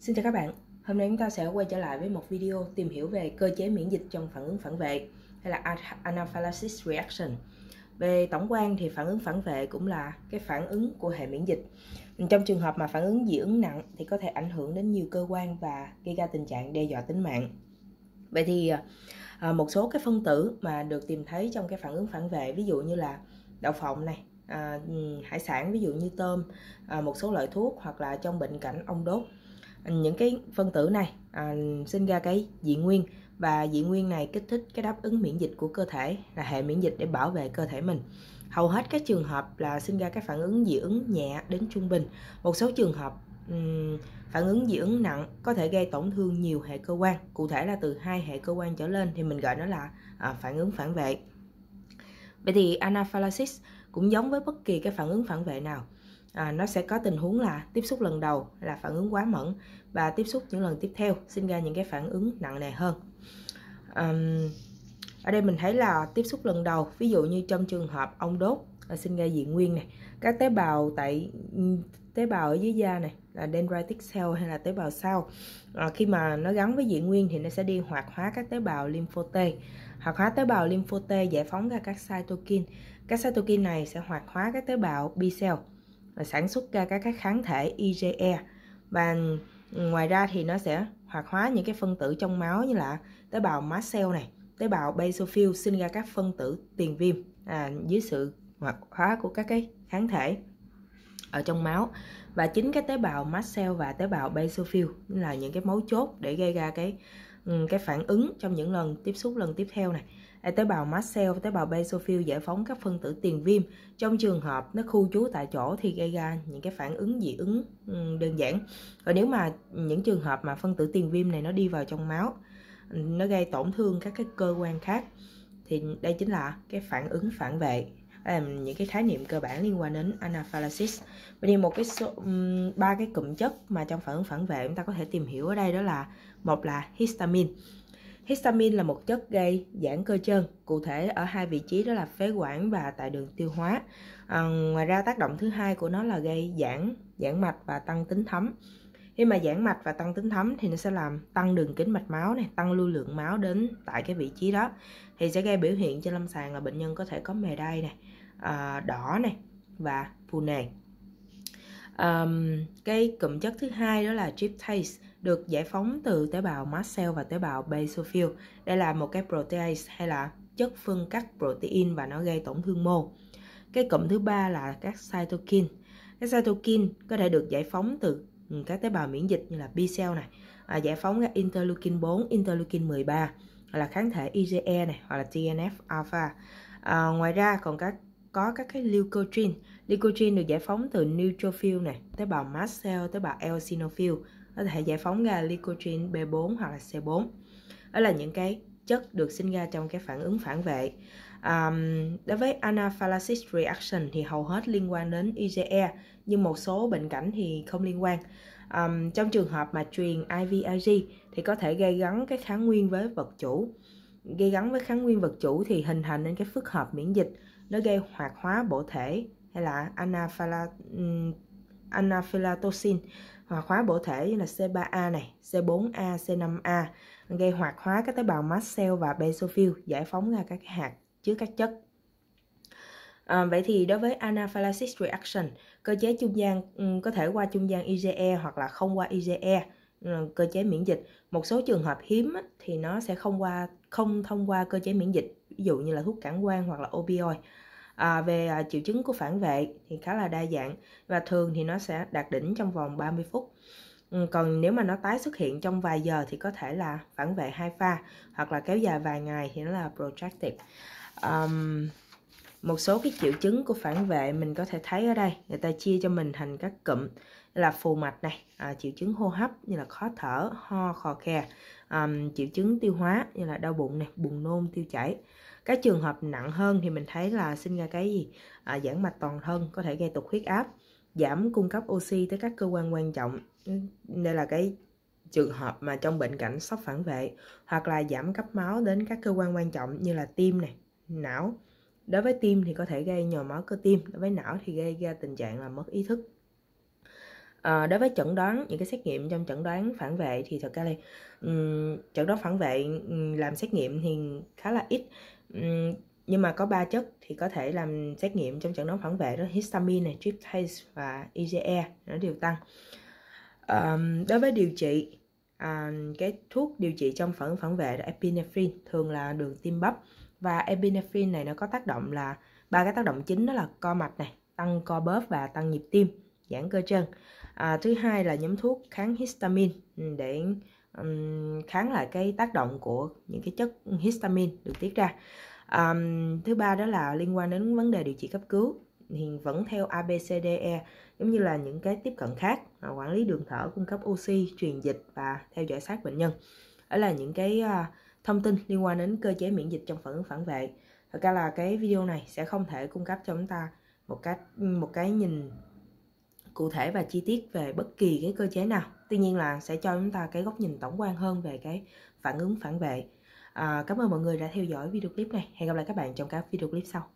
Xin chào các bạn, hôm nay chúng ta sẽ quay trở lại với một video tìm hiểu về cơ chế miễn dịch trong phản ứng phản vệ hay là anaphylaxis reaction. Về tổng quan thì phản ứng phản vệ cũng là cái phản ứng của hệ miễn dịch. Trong trường hợp mà phản ứng dị ứng nặng thì có thể ảnh hưởng đến nhiều cơ quan và gây ra tình trạng đe dọa tính mạng. Vậy thì à, một số cái phân tử mà được tìm thấy trong cái phản ứng phản vệ ví dụ như là đậu phộng này, à, ừ, hải sản ví dụ như tôm, à, một số loại thuốc hoặc là trong bệnh cảnh ong đốt những cái phân tử này à, sinh ra cái dị nguyên và dị nguyên này kích thích cái đáp ứng miễn dịch của cơ thể là hệ miễn dịch để bảo vệ cơ thể mình hầu hết các trường hợp là sinh ra các phản ứng dị ứng nhẹ đến trung bình một số trường hợp um, phản ứng dị ứng nặng có thể gây tổn thương nhiều hệ cơ quan cụ thể là từ hai hệ cơ quan trở lên thì mình gọi nó là à, phản ứng phản vệ vậy thì anaphylaxis cũng giống với bất kỳ cái phản ứng phản vệ nào à, nó sẽ có tình huống là tiếp xúc lần đầu là phản ứng quá mẫn và tiếp xúc những lần tiếp theo sinh ra những cái phản ứng nặng nề hơn à, ở đây mình thấy là tiếp xúc lần đầu ví dụ như trong trường hợp ong đốt là ờ, sinh ra dị nguyên này các tế bào tại tế bào ở dưới da này là dendritic cell hay là tế bào sau à, khi mà nó gắn với dị nguyên thì nó sẽ đi hoạt hóa các tế bào lympho T hoạt hóa tế bào lympho T giải phóng ra các cytokine các cytokine này sẽ hoạt hóa các tế bào B cell và sản xuất ra các, kháng thể IgE và ngoài ra thì nó sẽ hoạt hóa những cái phân tử trong máu như là tế bào mast cell này tế bào basophil sinh ra các phân tử tiền viêm à, dưới sự hoạt hóa của các cái kháng thể ở trong máu và chính cái tế bào mast cell và tế bào basophil là những cái mấu chốt để gây ra cái ừ, cái phản ứng trong những lần tiếp xúc lần tiếp theo này tế bào mast cell, tế bào basophil giải phóng các phân tử tiền viêm trong trường hợp nó khu trú tại chỗ thì gây ra những cái phản ứng dị ứng đơn giản. Còn nếu mà những trường hợp mà phân tử tiền viêm này nó đi vào trong máu, nó gây tổn thương các cái cơ quan khác thì đây chính là cái phản ứng phản vệ những cái khái niệm cơ bản liên quan đến anaphylaxis. Vậy thì một cái số ba cái cụm chất mà trong phản ứng phản vệ chúng ta có thể tìm hiểu ở đây đó là một là histamine Histamine là một chất gây giãn cơ chân, cụ thể ở hai vị trí đó là phế quản và tại đường tiêu hóa. À, ngoài ra tác động thứ hai của nó là gây giãn, giãn mạch và tăng tính thấm. Khi mà giãn mạch và tăng tính thấm thì nó sẽ làm tăng đường kính mạch máu này, tăng lưu lượng máu đến tại cái vị trí đó thì sẽ gây biểu hiện trên lâm sàng là bệnh nhân có thể có mề đay này, à, đỏ này và phù nề. Um, cái cụm chất thứ hai đó là tryptase được giải phóng từ tế bào mast cell và tế bào basophil. Đây là một cái protease hay là chất phân cắt protein và nó gây tổn thương mô. Cái cụm thứ ba là các cytokine. Các cytokine có thể được giải phóng từ các tế bào miễn dịch như là B-cell này, à, giải phóng các interleukin 4, interleukin 13 hoặc là kháng thể IgE này hoặc là TNF alpha. À, ngoài ra còn các có các cái leukotrine. Leukotrine được giải phóng từ neutrophil này, tế bào mast cell, tế bào eosinophil có thể giải phóng ra lycogen B4 hoặc là C4 đó là những cái chất được sinh ra trong cái phản ứng phản vệ um, đối với anaphylaxis reaction thì hầu hết liên quan đến IgE nhưng một số bệnh cảnh thì không liên quan um, trong trường hợp mà truyền IVIG thì có thể gây gắn cái kháng nguyên với vật chủ gây gắn với kháng nguyên vật chủ thì hình thành nên cái phức hợp miễn dịch nó gây hoạt hóa bộ thể hay là anaphylaxis anaphylatoxin hòa à, hóa bổ thể như là C3A này, C4A, C5A gây hoạt hóa các tế bào mast cell và basophil giải phóng ra các hạt chứa các chất. À, vậy thì đối với anaphylaxis reaction, cơ chế trung gian ừ, có thể qua trung gian IgE hoặc là không qua IgE ừ, cơ chế miễn dịch một số trường hợp hiếm thì nó sẽ không qua không thông qua cơ chế miễn dịch ví dụ như là thuốc cản quan hoặc là opioid à, về à, triệu chứng của phản vệ thì khá là đa dạng và thường thì nó sẽ đạt đỉnh trong vòng 30 phút ừ, còn nếu mà nó tái xuất hiện trong vài giờ thì có thể là phản vệ hai pha hoặc là kéo dài vài ngày thì nó là protracted um, một số cái triệu chứng của phản vệ mình có thể thấy ở đây người ta chia cho mình thành các cụm là phù mạch này à, triệu chứng hô hấp như là khó thở ho khò khè à, triệu chứng tiêu hóa như là đau bụng này buồn nôn tiêu chảy các trường hợp nặng hơn thì mình thấy là sinh ra cái gì à, giãn mạch toàn thân có thể gây tụt huyết áp giảm cung cấp oxy tới các cơ quan quan trọng đây là cái trường hợp mà trong bệnh cảnh sốc phản vệ hoặc là giảm cấp máu đến các cơ quan quan trọng như là tim này não đối với tim thì có thể gây nhồi máu cơ tim đối với não thì gây ra tình trạng là mất ý thức à, đối với chẩn đoán những cái xét nghiệm trong chẩn đoán phản vệ thì thật ra là um, chẩn đoán phản vệ um, làm xét nghiệm thì khá là ít um, nhưng mà có ba chất thì có thể làm xét nghiệm trong chẩn đoán phản vệ đó histamine này tryptase và IgE nó đều tăng um, đối với điều trị à, cái thuốc điều trị trong phản phản vệ là epinephrine thường là đường tiêm bắp và epinephrine này nó có tác động là ba cái tác động chính đó là co mạch này tăng co bóp và tăng nhịp tim giãn cơ chân à, thứ hai là nhóm thuốc kháng histamine ừ, để um, kháng lại cái tác động của những cái chất histamine được tiết ra à, thứ ba đó là liên quan đến vấn đề điều trị cấp cứu thì vẫn theo ABCDE giống như là những cái tiếp cận khác à, quản lý đường thở cung cấp oxy truyền dịch và theo dõi sát bệnh nhân đó là những cái uh, thông tin liên quan đến cơ chế miễn dịch trong phản ứng phản vệ thật ra là cái video này sẽ không thể cung cấp cho chúng ta một cách một cái nhìn cụ thể và chi tiết về bất kỳ cái cơ chế nào tuy nhiên là sẽ cho chúng ta cái góc nhìn tổng quan hơn về cái phản ứng phản vệ à, cảm ơn mọi người đã theo dõi video clip này hẹn gặp lại các bạn trong các video clip sau